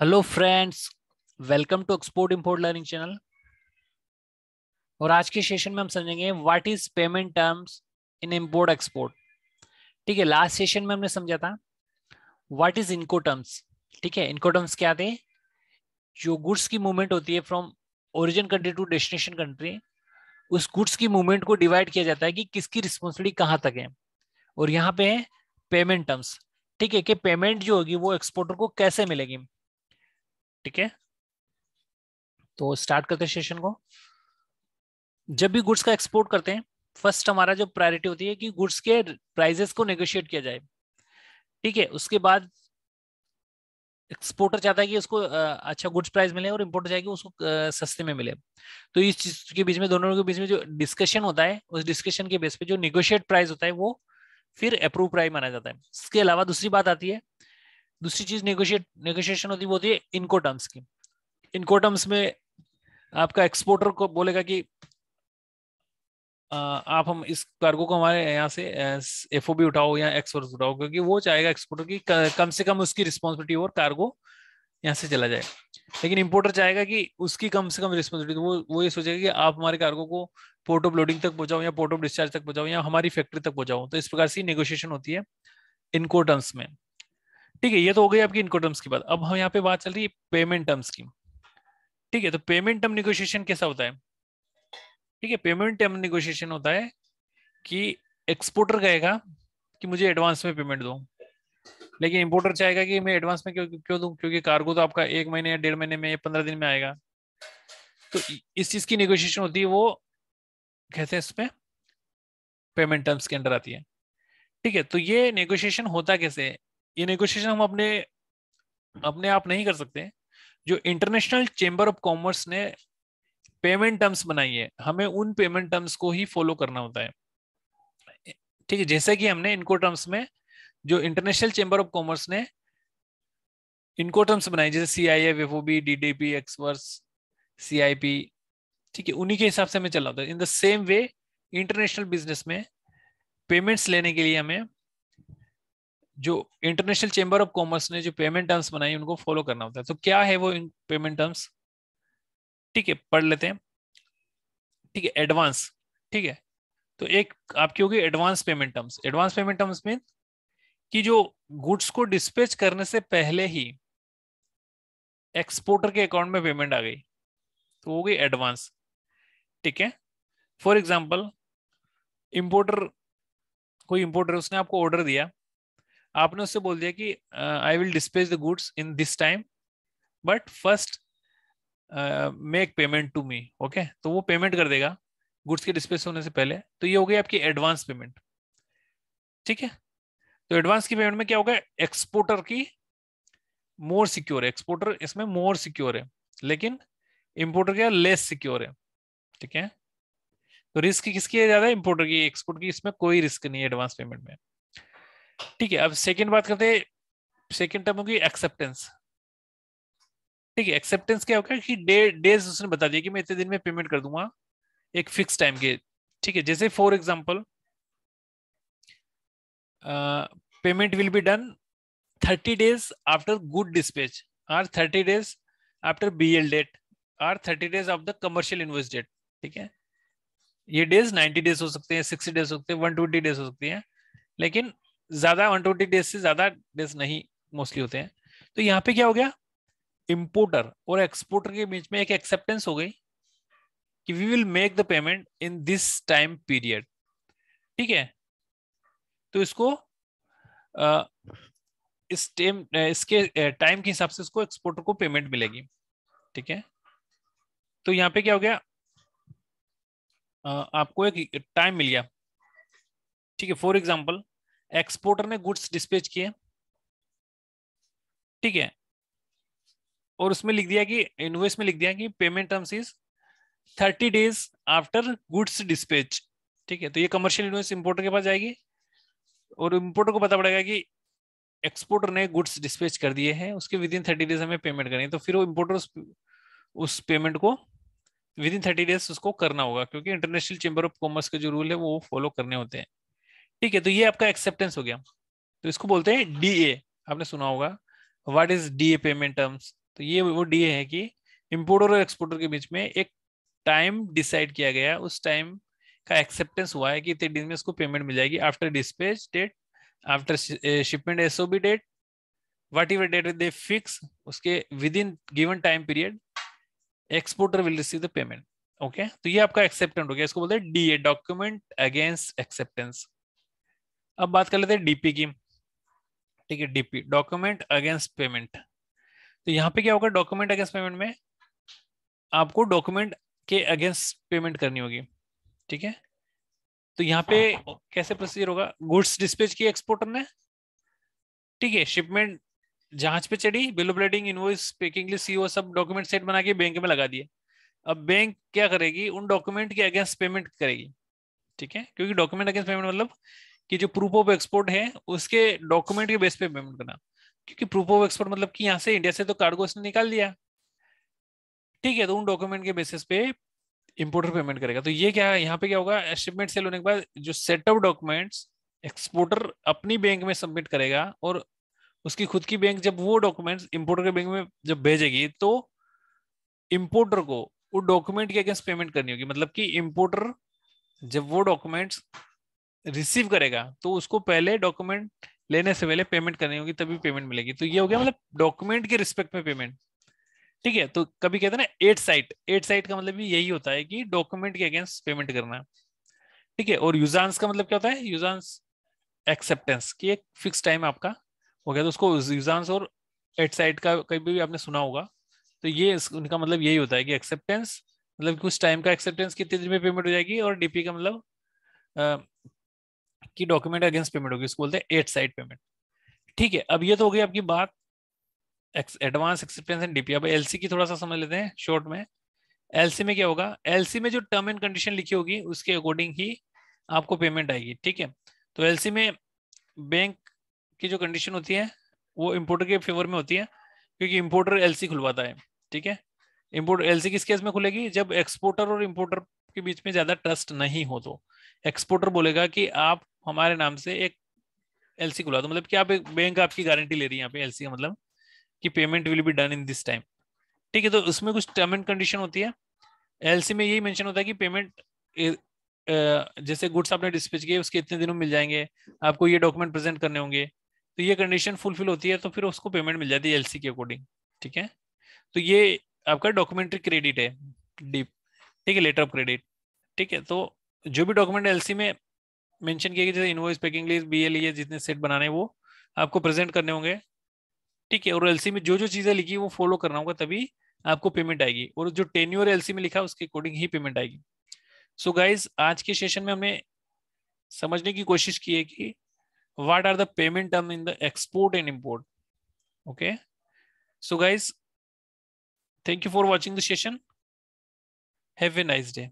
hello friends welcome to export import learning channel और आज के सेशन में हम समझेंगे what is payment terms in import export ठीक है लास्ट सेशन में हमने समझा था व्हाट इज इनको टर्म्स ठीक है इनको टर्म्स क्या थे जो गुड्स की मूवमेंट होती है from origin country to destination country उस गुड्स की मूवमेंट को डिवाइड किया जाता है कि किसकी रिस्पॉन्सिबिलिटी कहाँ तक है और यहाँ पे है पेमेंट टर्म्स ठीक है कि पेमेंट जो होगी वो एक्सपोर्टर को कैसे मिलेगी ठीक है तो स्टार्ट करते हैं सेशन को जब भी गुड्स का एक्सपोर्ट करते हैं फर्स्ट हमारा जो प्रायोरिटी होती है कि गुड्स के प्राइजेस को नेगोशिएट किया जाए ठीक है उसके बाद एक्सपोर्टर चाहता है कि उसको अच्छा गुड्स प्राइस मिले और इम्पोर्टर चाहिए कि उसको सस्ते में मिले तो इस चीज के बीच में दोनों के बीच में जो डिस्कशन होता है उस डिस्कशन के बेस पे जो निगोशिएट प्राइस होता है वो फिर अप्रूव प्राइस माना जाता है इसके अलावा दूसरी बात आती है दूसरी चीज नेगोशिएट नेगोशिएशन होती है वो होती है इनको टर्म्स की इनको टर्म्स में आपका एक्सपोर्टर को बोलेगा कि आप हम इस कार्गो को हमारे यहाँ से एफ भी उठाओ या एक्सपोर्ट उठाओ क्योंकि वो चाहेगा एक्सपोर्टर की कम से कम उसकी रिस्पॉन्सिबिलिटी और कार्गो यहाँ से चला जाए लेकिन इम्पोर्टर चाहेगा कि उसकी कम से कम रिस्पॉन्सिबिलिटी वो वो ये सोचेगा कि आप हमारे कार्गो को पोर्ट ऑफ लोडिंग तक पहुंचाओ या पोर्ट ऑफ डिस्चार्ज तक पहुंचाओ या हमारी फैक्ट्री तक पहुंचाओ तो इस प्रकार से नेगोशिएशन होती है इनको टर्म्स में ठीक है ये तो हो गई आपकी इनको टर्म्स की बात अब हम यहाँ पे बात चल रही है पेमेंट टर्म्स की ठीक है तो पेमेंट टर्म निगोशिएशन कैसा होता है ठीक है पेमेंट टर्म निगोशिएशन होता है कि एक्सपोर्टर कहेगा कि मुझे एडवांस में पेमेंट दो लेकिन इंपोर्टर चाहेगा कि मैं एडवांस में क्यों क्यों दूं क्योंकि कार्गो तो आपका एक महीने या डेढ़ महीने में या पंद्रह दिन में आएगा तो इस चीज की निगोशिएशन होती है वो कहते हैं इसमें पेमेंट टर्म्स के अंडर आती है ठीक है तो ये नेगोशिएशन होता कैसे ये नेगोशिएशन हम अपने अपने आप नहीं कर सकते जो इंटरनेशनल चेंबर ऑफ कॉमर्स ने पेमेंट टर्म्स बनाई है हमें उन पेमेंट टर्म्स को ही फॉलो करना होता है ठीक है जैसे कि हमने इनको टर्म्स में जो इंटरनेशनल चेंबर ऑफ कॉमर्स ने इनको टर्म्स बनाए जैसे C I F F O B D D P ex works C I P ठीक है उन्हीं के हिसाब से हमें चला होता है in the same way international business में पेमेंट्स लेने के लिए हमें जो इंटरनेशनल चेंबर ऑफ कॉमर्स ने जो पेमेंट टर्म्स बनाई उनको फॉलो करना होता है तो क्या है वो पेमेंट टर्म्स ठीक है पढ़ लेते हैं ठीक है एडवांस ठीक है तो एक आपकी होगी advance payment terms advance payment terms में कि जो गुड्स को डिस्पेच करने से पहले ही एक्सपोर्टर के अकाउंट में पेमेंट आ गई तो हो गई एडवांस ठीक है फॉर एग्जाम्पल इम्पोर्टर कोई इम्पोर्टर उसने आपको ऑर्डर दिया आपने उससे बोल दिया कि I will dispatch the goods in this time but first make payment to me okay तो वो पेमेंट कर देगा गुड्स के डिस्पेज होने से पहले तो ये हो गई आपकी एडवांस पेमेंट ठीक है तो एडवांस की पेमेंट में क्या होगा एक्सपोर्टर की मोर सिक्योर है एक्सपोर्टर इसमें मोर सिक्योर है लेकिन इम्पोर्टर क्या लेस सिक्योर है ठीक है तो रिस्क किसकी है ज्यादा इम्पोर्टर की एक्सपोर्ट की इसमें कोई रिस्क नहीं है एडवांस पेमेंट में ठीक है अब सेकेंड बात करते सेकेंड टर्म होगी एक्सेप्टेंस ठीक है एक्सेप्टेंस क्या होगा कि डे डेज उसने बता दिया कि मैं इतने दिन में पेमेंट कर दूंगा एक फिक्स टाइम के ठीक है जैसे for example payment will be done thirty days after good dispatch or thirty days after B L date or thirty days of the commercial invoice date ठीक है ये डेज नाइन्टी डेज हो सकते हैं सिक्सटी डेज हो सकते हैं one twenty days हो सकती है लेकिन ज्यादा वन ट्वेंटी डेज से ज्यादा डेज नहीं मोस्टली होते हैं तो यहाँ पे क्या हो गया इम्पोर्टर और एक्सपोर्टर के बीच में एक एक्सेप्टेंस हो गई कि we will make the payment in this time period ठीक है तो इसको आ, इस टाइम इसके टाइम के हिसाब से इसको एक्सपोर्टर को पेमेंट मिलेगी ठीक है तो यहाँ पे क्या हो गया आ, आपको एक टाइम मिल गया ठीक है फॉर एग्जाम्पल एक्सपोर्टर ने गुड्स डिस्पेच किए ठीक है और उसमें लिख दिया कि इनवेस में लिख दिया कि payment terms is thirty days after goods dispatch ठीक है तो ये कमर्शियल इन्वेस्ट इंपोर्टर के पास जाएगी और इंपोर्टर को पता पड़ेगा कि एक्सपोर्टर ने गुड्स डिस्पेच कर दिए हैं उसके विद इन थर्टी डेज हमें पेमेंट करेंगे तो फिर वो इम्पोर्टर उस, उस पेमेंट को विद इन थर्टी डेज उसको करना होगा क्योंकि इंटरनेशनल चेंबर ऑफ कॉमर्स के जो रूल है वो फॉलो करने होते हैं ठीक है तो ये आपका एक्सेप्टेंस हो गया तो इसको बोलते हैं डीए आपने सुना होगा what is DA payment terms तो ये वो डीए है कि इम्पोर्टर और एक्सपोर्टर के बीच में एक टाइम डिसाइड किया गया उस टाइम का एक्सेप्टेंस हुआ है कि इतने दिन में उसको पेमेंट मिल जाएगी after dispatch date after shipment SOB date whatever date they fix उसके within given time period exporter will receive the payment okay तो ये आपका एक्सेप्टेंट हो गया इसको बोलते हैं ए डॉक्यूमेंट अगेंस्ट एक्सेप्टेंस अब बात कर लेते हैं डीपी की ठीक है डीपी डॉक्यूमेंट अगेंस्ट पेमेंट तो यहाँ पे क्या होगा डॉक्यूमेंट अगेंस्ट पेमेंट में आपको डॉक्यूमेंट के अगेंस्ट पेमेंट करनी होगी ठीक है तो यहाँ पे कैसे प्रोसीजर होगा गुड्स डिस्पेच की एक्सपोर्टर ने ठीक है शिपमेंट जहाज पे चढ़ी bill lading invoice packing CO सब डॉक्यूमेंट सेट बना के बैंक में लगा दिए अब बैंक क्या करेगी उन डॉक्यूमेंट के अगेंस्ट पेमेंट करेगी ठीक है क्योंकि डॉक्यूमेंट अगेंस्ट पेमेंट मतलब कि जो प्रूफ ऑफ एक्सपोर्ट है उसके डॉक्यूमेंट के बेस पे पेमेंट करना क्योंकि प्रूफ ऑफ एक्सपोर्ट मतलब कि यहाँ से इंडिया से तो कार्गो उसने निकाल दिया ठीक है तो उन डॉक्यूमेंट के बेसिस पे इम्पोर्टर पेमेंट करेगा तो ये क्या यहाँ पे क्या होगा शिपमेंट सेल होने के बाद जो सेट ऑफ डॉक्यूमेंट्स एक्सपोर्टर अपनी बैंक में सबमिट करेगा और उसकी खुद की बैंक जब वो डॉक्यूमेंट्स इम्पोर्टर के बैंक में जब भेजेगी तो इम्पोर्टर को वो डॉक्यूमेंट के अगेंस्ट पेमेंट करनी होगी मतलब कि इम्पोर्टर जब वो डॉक्यूमेंट्स रिसीव करेगा तो उसको पहले डॉक्यूमेंट लेने से पहले पेमेंट करनी होगी तभी पेमेंट मिलेगी तो ये हो गया मतलब डॉक्यूमेंट के रिस्पेक्ट में पेमेंट ठीक है तो कभी कहते हैं ना एट साइट एट साइट का मतलब भी यही होता है कि डॉक्यूमेंट के अगेंस्ट पेमेंट करना ठीक है और यूजांस का मतलब क्या होता है यूजांस एक्सेप्टेंस की एक फिक्स टाइम आपका हो गया तो उसको यूजांस और एट साइट का कभी भी आपने सुना होगा तो ये उनका मतलब यही होता है कि एक्सेप्टेंस मतलब कुछ टाइम का एक्सेप्टेंस कितने दिन में पेमेंट हो जाएगी और डीपी का मतलब कि डॉक्यूमेंट अगेंस्ट पेमेंट होगी इसको बोलते हैं एट साइड पेमेंट ठीक है अब ये तो हो गई आपकी बात एडवांस एक्सेप्टेंस एंड डीपी अब एलसी की थोड़ा सा समझ लेते हैं शॉर्ट में एलसी में क्या होगा एलसी में जो टर्म एंड कंडीशन लिखी होगी उसके अकॉर्डिंग ही आपको पेमेंट आएगी ठीक है तो एलसी में बैंक की जो कंडीशन होती है वो इम्पोर्टर के फेवर में होती है क्योंकि इम्पोर्टर एल खुलवाता है ठीक है इम्पोर्ट एल किस केस में खुलेगी जब एक्सपोर्टर और इम्पोर्टर के बीच में ज्यादा ट्रस्ट नहीं हो तो एक्सपोर्टर बोलेगा कि आप हमारे नाम से एक एलसी खुला दो मतलब कि आप एक बैंक आपकी गारंटी ले रही है यहाँ पे एलसी का मतलब कि payment will be done in this time ठीक है तो उसमें कुछ टर्म एंड कंडीशन होती है एलसी में यही मेंशन होता है कि पेमेंट जैसे गुड्स आपने डिस्पैच किए उसके इतने दिनों में मिल जाएंगे आपको ये डॉक्यूमेंट प्रेजेंट करने होंगे तो ये कंडीशन फुलफिल होती है तो फिर उसको पेमेंट मिल जाती है एलसी के अकॉर्डिंग ठीक है तो ये आपका डॉक्यूमेंट्री क्रेडिट है डीप ठीक है लेटर ऑफ क्रेडिट ठीक है तो जो भी डॉक्यूमेंट एलसी में मेंशन किया गया जैसे इनवॉइस पैकिंग लिस्ट बीएलई जितने सेट बनाने वो आपको प्रेजेंट करने होंगे ठीक है और एलसी में जो जो चीजें लिखी वो फॉलो करना होगा तभी आपको पेमेंट आएगी और जो टेन्यूर एलसी में लिखा उसके अकॉर्डिंग ही पेमेंट आएगी सो so गाइज आज के सेशन में हमने समझने की कोशिश की है कि what are the payment term in the export and import okay so guys thank you for watching the session have a nice day